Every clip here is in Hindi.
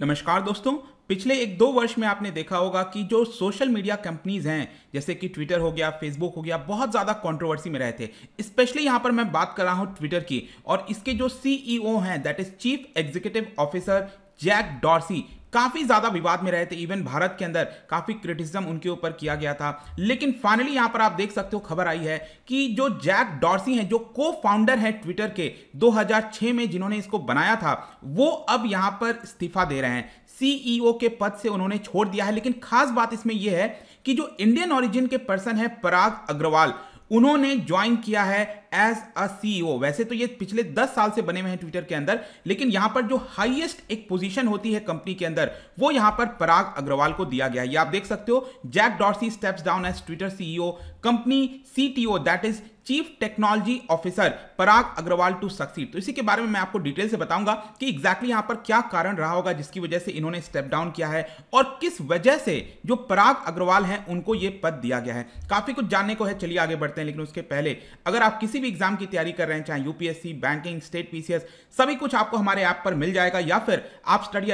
नमस्कार दोस्तों पिछले एक दो वर्ष में आपने देखा होगा कि जो सोशल मीडिया कंपनीज हैं जैसे कि ट्विटर हो गया फेसबुक हो गया बहुत ज़्यादा कंट्रोवर्सी में रहे थे स्पेशली यहाँ पर मैं बात कर रहा हूँ ट्विटर की और इसके जो सीईओ e हैं that is chief executive officer Jack Dorsey काफ़ी ज़्यादा विवाद में रहे थे इवन भारत के अंदर काफ़ी क्रिटिसिज्म उनके ऊपर किया गया था लेकिन फाइनली यहां पर आप देख सकते हो खबर आई है कि जो जैक डॉर्सी हैं जो को फाउंडर हैं ट्विटर के 2006 में जिन्होंने इसको बनाया था वो अब यहां पर इस्तीफा दे रहे हैं सीईओ e के पद से उन्होंने छोड़ दिया है लेकिन खास बात इसमें यह है कि जो इंडियन ऑरिजिन के पर्सन है पराग अग्रवाल उन्होंने ज्वाइन किया है एज अ सीईओ वैसे तो ये पिछले दस साल से बने हुए हैं ट्विटर के अंदर लेकिन यहां पर जो हाईएस्ट एक पोजीशन होती है कंपनी के अंदर वो यहां पर पराग अग्रवाल को दिया गया है ये आप देख सकते हो Jack Dorsey steps down as Twitter CEO company CTO that is chief technology officer Parag Agrawal to succeed तो इसी के बारे में मैं आपको डिटेल से बताऊंगा कि एग्जैक्टली exactly यहां पर क्या कारण रहा होगा जिसकी वजह से इन्होंने स्टेप डाउन किया है और किस वजह से जो पराग अग्रवाल हैं उनको यह पद दिया गया है काफी कुछ जानने को है चलिए आगे बढ़ते हैं लेकिन उसके पहले अगर आप किसी किसी भी एग्जाम की तैयारी कर रहे हैं चाहे यूपीएससी बैंकिंग स्टेट पीसीएस सभी कुछ आपको हमारे ऐप पर मिल जाएगा या फिर आप स्टडी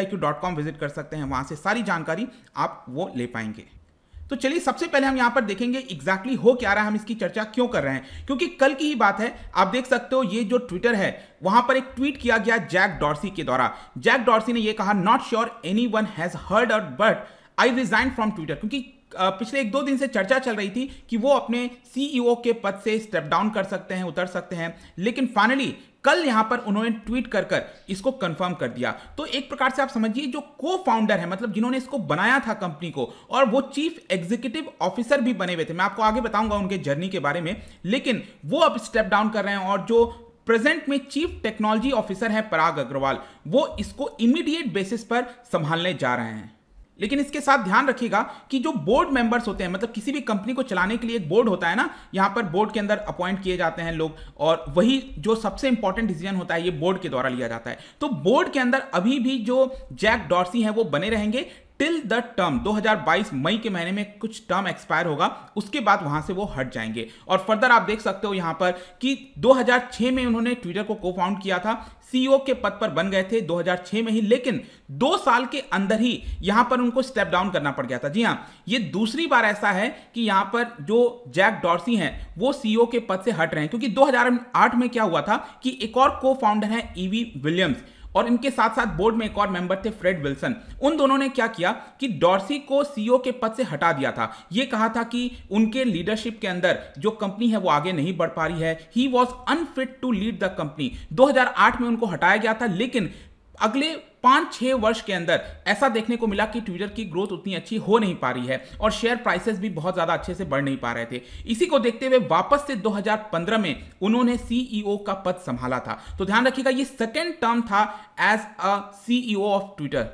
विजिट कर सकते हैं वहां से सारी जानकारी आप वो ले पाएंगे तो चलिए सबसे पहले हम यहां पर देखेंगे एग्जैक्टली exactly हो क्या रहा है हम इसकी चर्चा क्यों कर रहे हैं क्योंकि कल की ही बात है आप देख सकते हो ये जो ट्विटर है वहां पर एक ट्वीट किया गया जैक डॉर्सी के द्वारा जैक डॉर्सी ने यह कहा not sure anyone has heard it but I resign from Twitter क्योंकि पिछले एक दो दिन से चर्चा चल रही थी कि वो अपने सीईओ e के पद से स्टेप डाउन कर सकते हैं उतर सकते हैं लेकिन फाइनली कल यहां पर उन्होंने ट्वीट कर कर इसको कंफर्म कर दिया तो एक प्रकार से आप समझिए जो को फाउंडर है मतलब जिन्होंने इसको बनाया था कंपनी को और वो चीफ एग्जीक्यूटिव ऑफिसर भी बने हुए थे मैं आपको आगे बताऊंगा उनके जर्नी के बारे में लेकिन वो अब स्टेप डाउन कर रहे हैं और जो प्रेजेंट में चीफ टेक्नोलॉजी ऑफिसर है पराग अग्रवाल वो इसको इमीडिएट बेसिस पर संभालने जा रहे हैं लेकिन इसके साथ ध्यान रखिएगा कि जो बोर्ड मेंबर्स होते हैं मतलब किसी भी कंपनी को चलाने के लिए एक बोर्ड होता है ना यहाँ पर बोर्ड के अंदर अपॉइंट किए जाते हैं लोग और वही जो सबसे इंपॉर्टेंट डिसीजन होता है ये बोर्ड के द्वारा लिया जाता है तो बोर्ड के अंदर अभी भी जो जैक डॉर्सी हैं वो बने रहेंगे टिल द टर्म 2022 मई के महीने में कुछ टर्म एक्सपायर होगा उसके बाद वहां से वो हट जाएंगे और फर्दर आप देख सकते हो यहां पर कि 2006 में उन्होंने ट्विटर को को फाउंड किया था सीईओ e के पद पर बन गए थे 2006 में ही लेकिन दो साल के अंदर ही यहां पर उनको स्टेप डाउन करना पड़ गया था जी हाँ ये दूसरी बार ऐसा है कि यहां पर जो जैक डॉर्सी हैं वो सीईओ e के पद से हट रहे हैं क्योंकि 2008 में क्या हुआ था कि एक और को फाउंडर है ईवी विलियम्स और इनके साथ साथ बोर्ड में एक और मेंबर थे फ्रेड विल्सन उन दोनों ने क्या किया कि डॉर्सी को सीईओ के पद से हटा दिया था यह कहा था कि उनके लीडरशिप के अंदर जो कंपनी है वो आगे नहीं बढ़ पा रही है he was unfit to lead the company 2008 में उनको हटाया गया था लेकिन अगले पाँच छः वर्ष के अंदर ऐसा देखने को मिला कि ट्विटर की ग्रोथ उतनी अच्छी हो नहीं पा रही है और शेयर प्राइसेस भी बहुत ज़्यादा अच्छे से बढ़ नहीं पा रहे थे इसी को देखते हुए वापस से 2015 में उन्होंने सीईओ e का पद संभाला था तो ध्यान रखिएगा ये सेकेंड टर्म था as a CEO of Twitter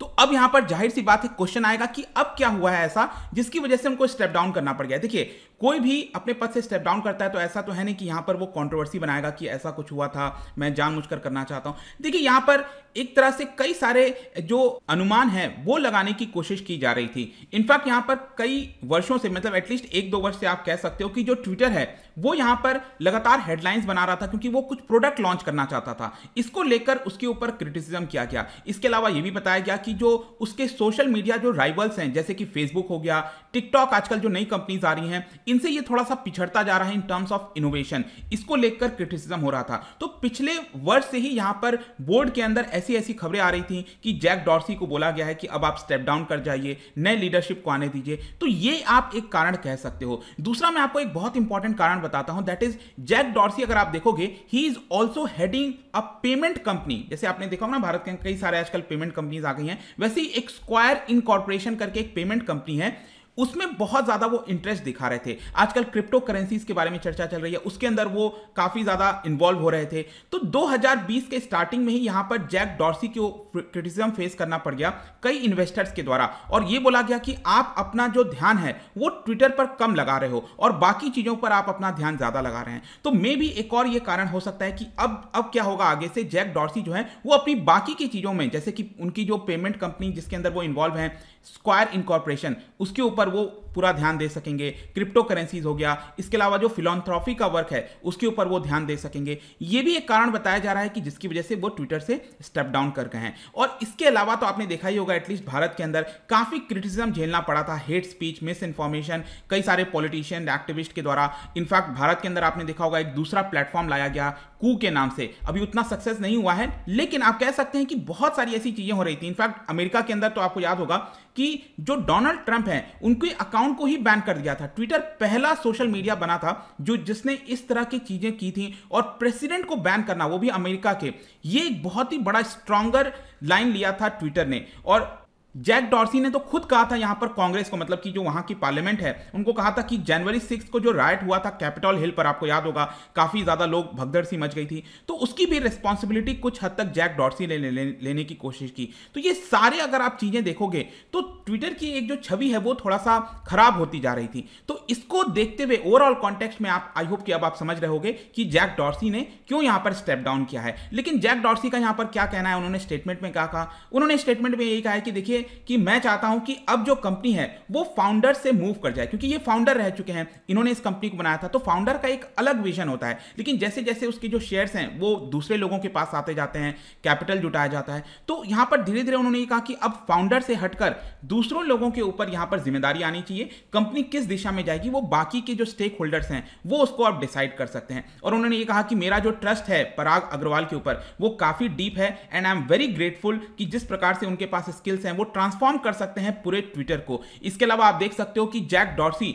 तो अब यहां पर जाहिर सी बात है क्वेश्चन आएगा कि अब क्या हुआ है ऐसा जिसकी वजह से उनको स्टेप डाउन करना पड़ गया देखिए कोई भी अपने पद से स्टेप डाउन करता है तो ऐसा तो है नहीं कि यहां पर वो कंट्रोवर्सी बनाएगा कि ऐसा कुछ हुआ था मैं जानबूझकर करना चाहता हूं देखिए यहां पर एक तरह से कई सारे जो अनुमान है वो लगाने की कोशिश की जा रही थी इनफैक्ट यहां पर कई वर्षों से मतलब एटलीस्ट एक दो वर्ष से आप कह सकते हो कि जो ट्विटर है वो यहां पर लगातार हेडलाइंस बना रहा था क्योंकि वो कुछ प्रोडक्ट लॉन्च करना चाहता था इसको लेकर उसके ऊपर क्रिटिसिज्म किया गया इसके अलावा ये भी बताया गया कि जो उसके सोशल मीडिया जो राइवल्स हैं जैसे कि फेसबुक हो गया टिकटॉक आजकल जो नई कंपनीज आ रही हैं इनसे ये थोड़ा सा पिछड़ता जा रहा है इन टर्म्स ऑफ इनोवेशन इसको लेकर क्रिटिसिज्म हो रहा था तो पिछले वर्ष से ही यहां पर बोर्ड के अंदर ऐसी ऐसी खबरें आ रही थी कि जैक डॉर्सी को बोला गया है कि अब आप स्टेप डाउन कर जाइए नए लीडरशिप को आने दीजिए तो ये आप एक कारण कह सकते हो दूसरा मैं आपको एक बहुत इंपॉर्टेंट कारण बताता हूं दैट इज जैक डॉर्सी अगर आप देखोगे he is also heading a payment company जैसे आपने देखा ना भारत के कई सारे आजकल पेमेंट कंपनीज आ गई हैं वैसे ही एक स्क्वायर इनकॉर्पोरेशन करके एक पेमेंट कंपनी है उसमें बहुत ज़्यादा वो इंटरेस्ट दिखा रहे थे आजकल क्रिप्टो करेंसीज के बारे में चर्चा चल रही है उसके अंदर वो काफ़ी ज़्यादा इन्वॉल्व हो रहे थे तो 2020 के स्टार्टिंग में ही यहां पर जैक डॉर्सी को क्रिटिसिज्म फेस करना पड़ गया कई इन्वेस्टर्स के द्वारा और ये बोला गया कि आप अपना जो ध्यान है वो ट्विटर पर कम लगा रहे हो और बाकी चीज़ों पर आप अपना ध्यान ज़्यादा लगा रहे हैं तो मे भी एक और ये कारण हो सकता है कि अब अब क्या होगा आगे से जैक डॉर्सी जो है वो अपनी बाकी की चीज़ों में जैसे कि उनकी जो पेमेंट कंपनी जिसके अंदर वो इन्वॉल्व है स्क्वायर इनकॉर्पोरेशन उसके ऊपर वो पूरा ध्यान दे सकेंगे क्रिप्टो करेंसीज हो गया इसके अलावा जो फिलोथ्रॉफी का वर्क है उसके ऊपर वो ध्यान दे सकेंगे ये भी एक कारण बताया जा रहा है कि जिसकी वजह से वो ट्विटर से स्टेप डाउन कर गए हैं और इसके अलावा तो आपने देखा ही होगा एटलीस्ट भारत के अंदर काफ़ी क्रिटिसिज्म झेलना पड़ा था हेट स्पीच मिस इन्फॉर्मेशन कई सारे पॉलिटिशियन एक्टिविस्ट के द्वारा इनफैक्ट भारत के अंदर आपने देखा होगा एक दूसरा प्लेटफॉर्म लाया गया कू के नाम से अभी उतना सक्सेस नहीं हुआ है लेकिन आप कह सकते हैं कि बहुत सारी ऐसी चीज़ें हो रही थी इनफैक्ट अमेरिका के अंदर तो आपको याद होगा कि जो डोनाल्ड ट्रंप है उनके अकाउंट अकाउंट को ही बैन कर दिया था ट्विटर पहला सोशल मीडिया बना था जो जिसने इस तरह की चीजें की थी और प्रेसिडेंट को बैन करना वो भी अमेरिका के ये एक बहुत ही बड़ा स्ट्रांगर लाइन लिया था ट्विटर ने और जैक डॉर्सी ने तो खुद कहा था यहां पर कांग्रेस को मतलब कि जो वहां की पार्लियामेंट है उनको कहा था कि जनवरी सिक्स को जो राइट हुआ था कैपिटल हिल पर आपको याद होगा काफ़ी ज़्यादा लोग भगदड़ सी मच गई थी तो उसकी भी रिस्पॉन्सिबिलिटी कुछ हद तक जैक डॉर्सी ने ले, ले, लेने की कोशिश की तो ये सारे अगर आप चीज़ें देखोगे तो ट्विटर की एक जो छवि है वो थोड़ा सा खराब होती जा रही थी तो इसको देखते हुए ओवरऑल कॉन्टेक्स्ट में आप आई होप कि अब आप समझ रहे होगे कि जैक डॉर्सी ने क्यों यहां पर स्टेप डाउन किया है लेकिन जैक डॉर्सी का यहाँ पर क्या कहना है उन्होंने स्टेटमेंट में क्या कहा उन्होंने स्टेटमेंट में यही कहा है कि देखिए कि मैं चाहता हूं कि अब जो कंपनी है वो फाउंडर से मूव कर जाए क्योंकि ये फाउंडर रह चुके हैं इन्होंने इस कंपनी को बनाया था तो फाउंडर का एक अलग विजन होता है लेकिन जैसे जैसे उसके जो शेयर्स हैं वो दूसरे लोगों के पास आते जाते हैं कैपिटल जुटाया जाता है तो यहां पर धीरे धीरे उन्होंने कहा कि अब फाउंडर से हटकर दूसरों लोगों के ऊपर यहां पर जिम्मेदारी आनी चाहिए कंपनी किस दिशा में जाएगी वो बाकी के जो स्टेक होल्डर्स हैं वो उसको आप डिसाइड कर सकते हैं और उन्होंने ये कहा कि मेरा जो ट्रस्ट है पराग अग्रवाल के ऊपर वो काफी डीप है and I am very grateful कि जिस प्रकार से उनके पास स्किल्स हैं वो ट्रांसफॉर्म कर सकते हैं पूरे ट्विटर को इसके अलावा आप देख सकते हो कि जैक डॉर्सी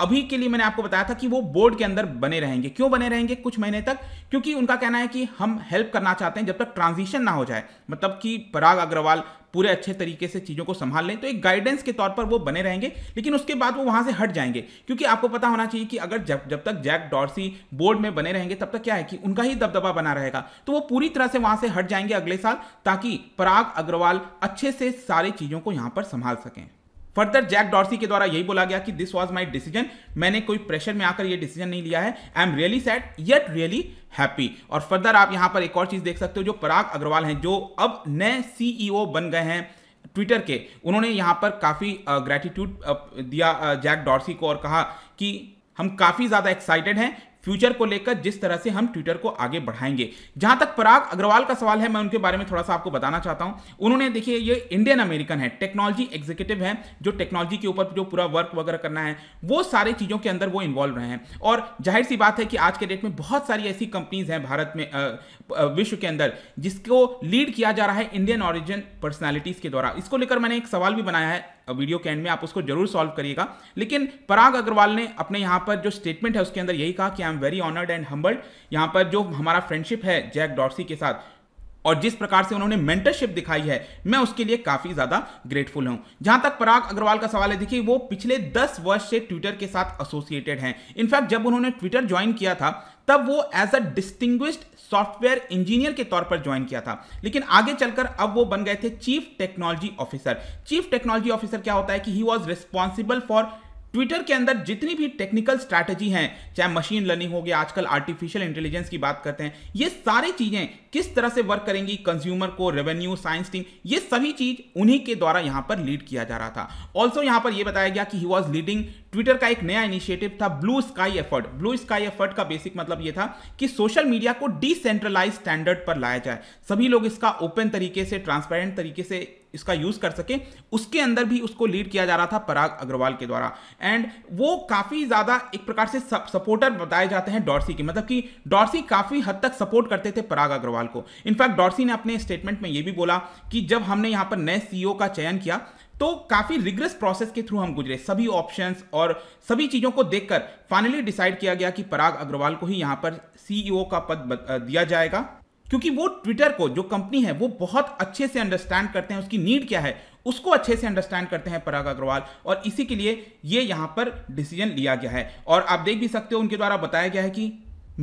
अभी के लिए मैंने आपको बताया था कि वो बोर्ड के अंदर बने रहेंगे क्यों बने रहेंगे कुछ महीने तक क्योंकि उनका कहना है कि हम हेल्प करना चाहते हैं जब तक ट्रांजिशन ना हो जाए मतलब कि पराग अग्रवाल पूरे अच्छे तरीके से चीज़ों को संभाल लें तो एक गाइडेंस के तौर पर वो बने रहेंगे लेकिन उसके बाद वो वहां से हट जाएंगे क्योंकि आपको पता होना चाहिए कि अगर जब जब तक जैक डॉर्सी बोर्ड में बने रहेंगे तब तक क्या है कि उनका ही दबदबा बना रहेगा तो वो पूरी तरह से वहां से हट जाएंगे अगले साल ताकि पराग अग्रवाल अच्छे से सारी चीज़ों को यहां पर संभाल सकें फर्दर जैक डॉर्सी के द्वारा यही बोला गया कि दिस वॉज माई डिसीजन मैंने कोई प्रेशर में आकर ये डिसीजन नहीं लिया है I am really sad yet really happy और फर्दर आप यहां पर एक और चीज देख सकते हो जो पराग अग्रवाल हैं जो अब नए सीईओ e बन गए हैं ट्विटर के उन्होंने यहाँ पर काफ़ी ग्रेटिट्यूड दिया जैक डॉर्सी को और कहा कि हम काफ़ी ज़्यादा एक्साइटेड हैं फ्यूचर को लेकर जिस तरह से हम ट्विटर को आगे बढ़ाएंगे जहां तक पराग अग्रवाल का सवाल है मैं उनके बारे में थोड़ा सा आपको बताना चाहता हूं उन्होंने देखिए ये इंडियन अमेरिकन है टेक्नोलॉजी एग्जीक्यूटिव है जो टेक्नोलॉजी के ऊपर जो पूरा वर्क वगैरह करना है वो सारी चीज़ों के अंदर वो इन्वॉल्व रहे हैं और जाहिर सी बात है कि आज के डेट में बहुत सारी ऐसी कंपनीज हैं भारत में विश्व के अंदर जिसको लीड किया जा रहा है इंडियन ऑरिजिन पर्सनैलिटीज़ के द्वारा इसको लेकर मैंने एक सवाल भी बनाया है वीडियो के एंड में आप उसको जरूर सॉल्व करिएगा लेकिन पराग अग्रवाल ने अपने यहाँ पर जो स्टेटमेंट है उसके अंदर यही कहा कि I am very honoured and humbled यहाँ पर जो हमारा फ्रेंडशिप है जैक डॉर्सी के साथ और जिस प्रकार से उन्होंने मेंटरशिप दिखाई है मैं उसके लिए काफी ज्यादा ग्रेटफुल हूं जहां तक पराग अग्रवाल का सवाल है देखिए वो पिछले दस वर्ष से ट्विटर के साथ एसोसिएटेड हैं इनफैक्ट जब उन्होंने ट्विटर ज्वाइन किया था तब वो as a distinguished software engineer के तौर पर ज्वाइन किया था लेकिन आगे चलकर अब वो बन गए थे chief technology officer chief technology officer क्या होता है कि he was responsible for Twitter के अंदर जितनी भी टेक्निकल स्ट्रैटेजी हैं चाहे मशीन लर्निंग हो गया आजकल आर्टिफिशियल इंटेलिजेंस की बात करते हैं ये सारी चीज़ें किस तरह से वर्क करेंगी कंज्यूमर को रेवेन्यू साइंस टीम ये सभी चीज़ उन्हीं के द्वारा यहां पर लीड किया जा रहा था ऑल्सो यहां पर यह बताया गया कि ही वॉज लीडिंग ट्विटर का एक नया इनिशिएटिव था blue sky effort blue sky effort का बेसिक मतलब यह था कि सोशल मीडिया को डिसेंट्रलाइज स्टैंडर्ड पर लाया जाए सभी लोग इसका ओपन तरीके से ट्रांसपेरेंट तरीके से इसका यूज कर सके उसके अंदर भी उसको लीड किया जा रहा था पराग अग्रवाल के द्वारा एंड वो काफी ज्यादा एक प्रकार से सपोर्टर बताए जाते हैं डॉर्सी के मतलब कि डॉर्सी काफी हद तक सपोर्ट करते थे पराग अग्रवाल को इनफैक्ट डॉर्सी ने अपने स्टेटमेंट में यह भी बोला कि जब हमने यहां पर नए सीईओ e का चयन किया तो काफी रिग्रेस प्रोसेस के थ्रू हम गुजरे सभी ऑप्शंस और सभी चीजों को देखकर फाइनली डिसाइड किया गया कि पराग अग्रवाल को ही यहां पर सीईओ e का पद दिया जाएगा क्योंकि वो ट्विटर को जो कंपनी है वो बहुत अच्छे से अंडरस्टैंड करते हैं उसकी नीड क्या है उसको अच्छे से अंडरस्टैंड करते हैं पराग अग्रवाल और इसी के लिए ये यहां पर डिसीजन लिया गया है और आप देख भी सकते हो उनके द्वारा बताया गया है कि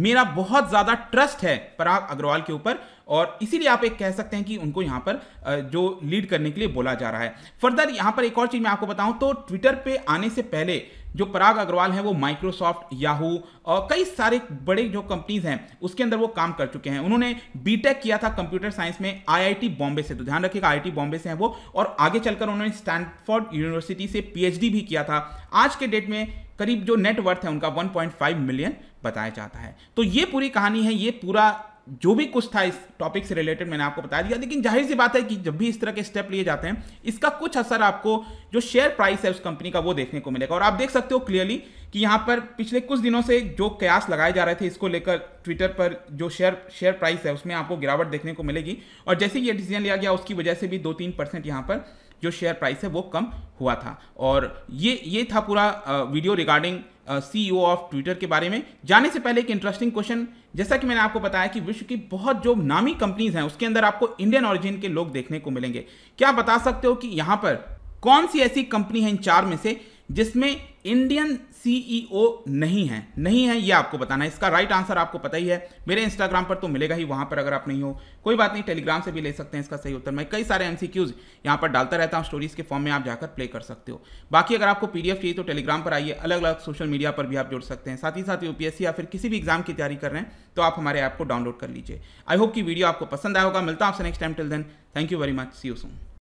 मेरा बहुत ज़्यादा ट्रस्ट है पराग अग्रवाल के ऊपर और इसीलिए आप एक कह सकते हैं कि उनको यहां पर जो लीड करने के लिए बोला जा रहा है फर्दर यहां पर एक और चीज़ मैं आपको बताऊं तो ट्विटर पे आने से पहले जो पराग अग्रवाल हैं वो माइक्रोसॉफ्ट याहू और कई सारे बड़े जो कंपनीज हैं उसके अंदर वो काम कर चुके हैं उन्होंने बीटेक किया था कंप्यूटर साइंस में आईआईटी बॉम्बे से तो ध्यान रखिएगा आईआईटी बॉम्बे से हैं वो और आगे चलकर उन्होंने स्टैनफोर्ड यूनिवर्सिटी से पीएचडी भी किया था आज के डेट में करीब जो नेटवर्थ है उनका 1.5 मिलियन बताया जाता है तो ये पूरी कहानी है ये पूरा जो भी कुछ था इस टॉपिक से रिलेटेड मैंने आपको बता दिया लेकिन जाहिर सी बात है कि जब भी इस तरह के स्टेप लिए जाते हैं इसका कुछ असर आपको जो शेयर प्राइस है उस कंपनी का वो देखने को मिलेगा और आप देख सकते हो क्लियरली कि यहाँ पर पिछले कुछ दिनों से जो कयास लगाए जा रहे थे इसको लेकर ट्विटर पर जो शेयर शेयर प्राइस है उसमें आपको गिरावट देखने को मिलेगी और जैसे ही ये डिसीजन लिया गया उसकी वजह से भी दो तीन परसेंट यहाँ पर जो शेयर प्राइस है वो कम हुआ था और ये ये था पूरा video regarding CEO of Twitter के बारे में जाने से पहले एक इंटरेस्टिंग क्वेश्चन जैसा कि मैंने आपको बताया कि विश्व की बहुत जो नामी कंपनीज हैं उसके अंदर आपको इंडियन ऑरिजिन के लोग देखने को मिलेंगे क्या बता सकते हो कि यहाँ पर कौन सी ऐसी कंपनी है इन चार में से जिसमें इंडियन सीईओ e नहीं है नहीं है ये आपको बताना है इसका राइट आंसर आपको पता ही है मेरे इंस्टाग्राम पर तो मिलेगा ही वहां पर अगर आप नहीं हो कोई बात नहीं टेलीग्राम से भी ले सकते हैं इसका सही उत्तर मैं कई सारे एमसीक्यूज यहां पर डालता रहता हूं स्टोरीज के फॉर्म में आप जाकर प्ले कर सकते हो बाकी अगर आपको पीडीएफ चाहिए तो टेलीग्राम पर आइए अलग अलग सोशल मीडिया पर भी आप जुड़ सकते हैं साथ ही साथ यूपीएससी या फिर किसी भी एग्जाम की तैयारी कर रहे हैं तो आप हमारे ऐप को डाउनलोड कर लीजिए आई होप की वीडियो आपको पसंद आएगा मिलता हूं आपसे next time till then thank you very much see you soon